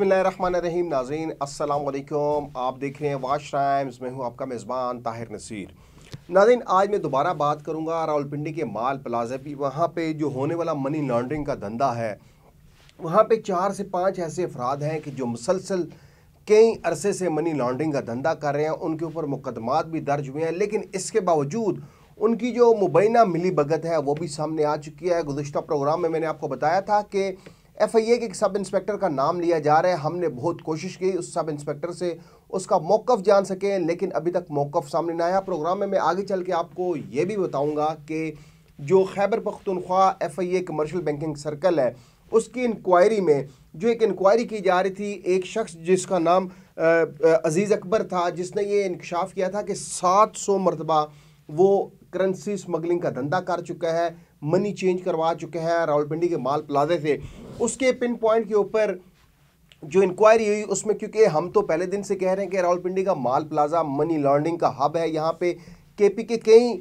बिसमीम नाजीन असलकुम आप देख रहे हैं वाश टाइम्स मैं हूं आपका मेज़बान ताहिर नसीर नाजीन आज मैं दोबारा बात करूंगा रावलपिंडी के माल प्लाजा की वहाँ पे जो होने वाला मनी लॉन्ड्रिंग का धंधा है वहाँ पे चार से पाँच ऐसे अफराद हैं कि जो मुसलसल कई अरसे से मनी लॉन्ड्रिंग का धंधा कर रहे हैं उनके ऊपर मुकदमात भी दर्ज हुए हैं लेकिन इसके बावजूद उनकी जो मुबैना मिली भगत है वो भी सामने आ चुकी है गुजशत प्रोग्राम में मैंने आपको बताया था कि एफ आई ए के सब इंस्पेक्टर का नाम लिया जा रहा है हमने बहुत कोशिश की उस सब इंस्पेक्टर से उसका मौक़ जान सकें लेकिन अभी तक मौक़ सामने ना आया प्रोग्राम में मैं आगे चल के आपको ये भी बताऊँगा कि जो Khyber Pakhtunkhwa F I A commercial banking circle है उसकी इंक्वायरी में जो एक इंक्वायरी की जा रही थी एक शख्स जिसका नाम अज़ीज़ अकबर था जिसने ये इंकशाफ किया था कि सात सौ मरतबा वो करेंसी स्मगलिंग का धंधा कर चुका है मनी चेंज करवा चुके हैं रावलपिंडी के माल प्लाजे से उसके पिन पॉइंट के ऊपर जो इंक्वायरी हुई उसमें क्योंकि हम तो पहले दिन से कह रहे हैं कि रावलपिंडी का माल प्लाजा मनी लॉन्ड्रिंग का हब है यहाँ पे केपी के कई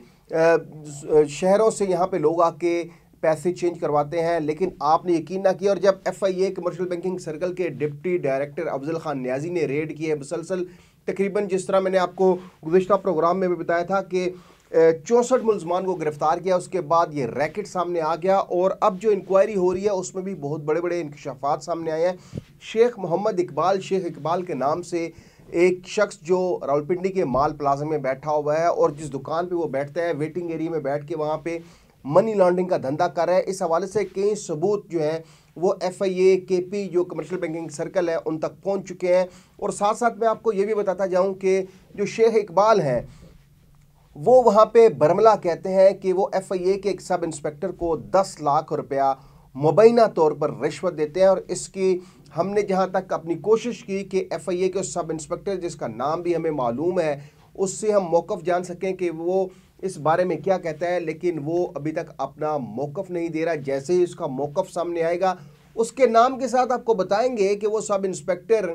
शहरों से यहाँ पे लोग आके पैसे चेंज करवाते हैं लेकिन आपने यकीन ना किया और जब F I A commercial banking circle के डिप्टी डायरेक्टर अफजल खान न्याजी ने रेड किए मुसलसल तकरीबन जिस तरह मैंने आपको गुजशत प्रोग्राम में भी बताया था कि चौंसठ मुलजमान को गिरफ्तार किया उसके बाद ये रैकेट सामने आ गया और अब जो इंक्वायरी हो रही है उसमें भी बहुत बड़े बड़े इंकशाफात सामने आए हैं शेख मोहम्मद इकबाल शेख इकबाल के नाम से एक शख्स जो रावलपिंडी के माल प्लाजा में बैठा हुआ है और जिस दुकान पे वो बैठता है वेटिंग एरिया में बैठ के वहाँ पे मनी लॉन्ड्रिंग का धंधा कर रहा है इस हवाले से कई सबूत जो हैं वो एफ आई ए के पी जो कमर्शियल बैंकिंग सर्कल है उन तक पहुँच चुके हैं और साथ साथ मैं आपको ये भी बताता जाऊँ कि जो शेख इकबाल हैं वो वहाँ पे बरमला कहते हैं कि वो एफआईए के एक सब इंस्पेक्टर को दस लाख रुपया मुबैना तौर पर रिश्वत देते हैं और इसकी हमने जहाँ तक अपनी कोशिश की कि एफआईए के सब इंस्पेक्टर जिसका नाम भी हमें मालूम है उससे हम मौक़ जान सकें कि वो इस बारे में क्या कहता है लेकिन वो अभी तक अपना मौक़ नहीं दे रहा जैसे ही उसका मौक़ सामने आएगा उसके नाम के साथ आपको बताएंगे कि वो सब इंस्पेक्टर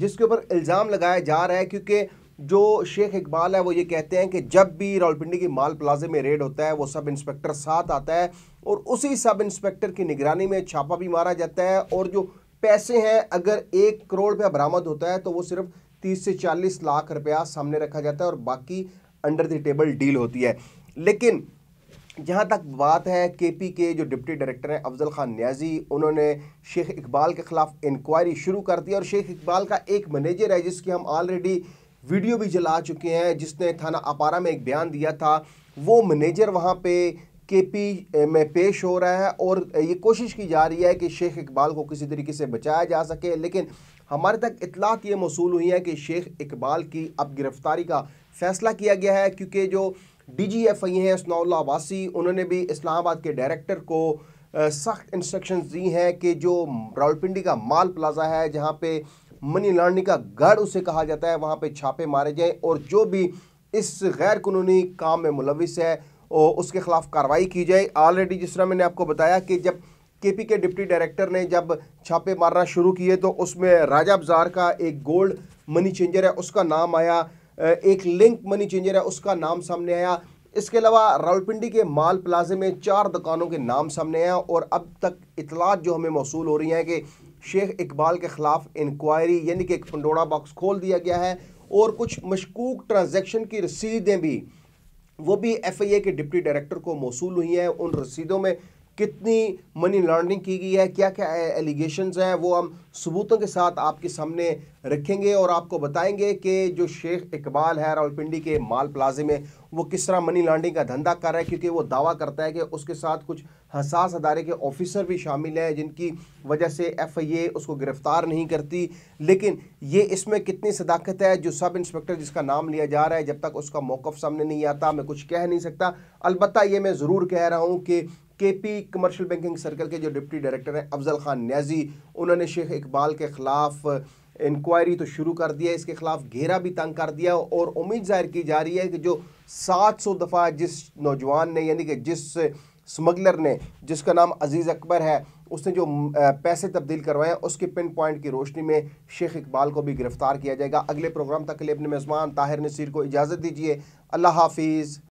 जिसके ऊपर इल्ज़ाम लगाया जा रहा है क्योंकि जो शेख इकबाल है वो ये कहते हैं कि जब भी रावलपिंडी की माल प्लाजे में रेड होता है वो सब इंस्पेक्टर साथ आता है और उसी सब इंस्पेक्टर की निगरानी में छापा भी मारा जाता है और जो पैसे हैं अगर एक करोड़ रुपया बरामद होता है तो वो सिर्फ तीस से चालीस लाख रुपया सामने रखा जाता है और बाकी अंडर द टेबल डील होती है लेकिन जहाँ तक बात है के पी के जो डिप्टी डायरेक्टर हैं अफजल खान न्याजी उन्होंने शेख इकबाल के ख़िलाफ़ इंक्वायरी शुरू कर दी और शेख इकबाल का एक मैनेजर है जिसकी हम ऑलरेडी वीडियो भी जला चुके हैं जिसने थाना अपारा में एक बयान दिया था वो मैनेजर वहाँ पे केपी में पेश हो रहा है और ये कोशिश की जा रही है कि शेख इकबाल को किसी तरीके से बचाया जा सके लेकिन हमारे तक इतलात ये मौसू हुई है कि शेख इकबाल की अब गिरफ़्तारी का फ़ैसला किया गया है क्योंकि जो डी जी एफ आई हैं स्नौल्ला वासी उन्होंने भी इस्लामाबाद के डायरेक्टर को सख्त इंस्ट्रक्शंस दी हैं कि जो रावलपिंडी का माल प्लाजा है जहाँ पे मनी लॉन्ड्रिंग का गढ़ उसे कहा जाता है वहाँ पर छापे मारे जाएँ और जो भी इस गैर कानूनी काम में मुलविस है और उसके ख़िलाफ़ कार्रवाई की जाए ऑलरेडी जिस तरह मैंने आपको बताया कि जब के पी के डिप्टी डायरेक्टर ने जब छापे मारना शुरू किए तो उसमें राजा बाजार का एक गोल्ड मनी चेंजर है उसका नाम आया एक लिंक मनी चेंजर है उसका नाम सामने आया इसके अलावा रावलपिंडी के माल प्लाजे में चार दुकानों के नाम सामने आया और अब तक इतलात जो हमें मौसू हो रही हैं कि शेख इकबाल के ख़िलाफ़ इंक्वायरी यानी कि एक पंडोड़ा बॉक्स खोल दिया गया है और कुछ मशकूक ट्रांजेक्शन की रसीदें भी वो भी एफ आई ए के डिप्टी डायरेक्टर को मौसू हुई हैं उन रसीदों में कितनी मनी लॉन्ड्रिंग की गई है क्या क्या एलिगेशंस हैं वो हम सबूतों के साथ आपके सामने रखेंगे और आपको बताएंगे कि जो शेख इकबाल है रावलपिंडी के माल प्लाजे में वो किस तरह मनी लॉन्ड्रिंग का धंधा कर रहा है क्योंकि वो दावा करता है कि उसके साथ कुछ हसास अदारे के ऑफिसर भी शामिल हैं जिनकी वजह से एफ आई ए उसको गिरफ्तार नहीं करती लेकिन ये इसमें कितनी सदाकत है जो सब इंस्पेक्टर जिसका नाम लिया जा रहा है जब तक उसका मौक़ सामने नहीं आता मैं कुछ कह नहीं सकता अलबत् ये मैं ज़रूर कह रहा हूँ कि केपी कमर्शियल बैंकिंग सर्कल के जो डिप्टी डायरेक्टर हैं अफजल खान न्याजी उन्होंने शेख इकबाल के ख़िलाफ़ इंक्वायरी तो शुरू कर दिया इसके खिलाफ घेरा भी तंग कर दिया और उम्मीद जाहिर की जा रही है कि जो 700 दफ़ा जिस नौजवान ने यानी कि जिस स्मगलर ने जिसका नाम अजीज़ अकबर है उसने जो पैसे तब्दील करवाए उसके पिन पॉइंट की रोशनी में शेख इकबाल को भी गिरफ़्तार किया जाएगा अगले प्रोग्राम तक के लिए अपने मेज़बान ताहिर नसीर को इजाज़त दीजिए अल्लाह हाफिज़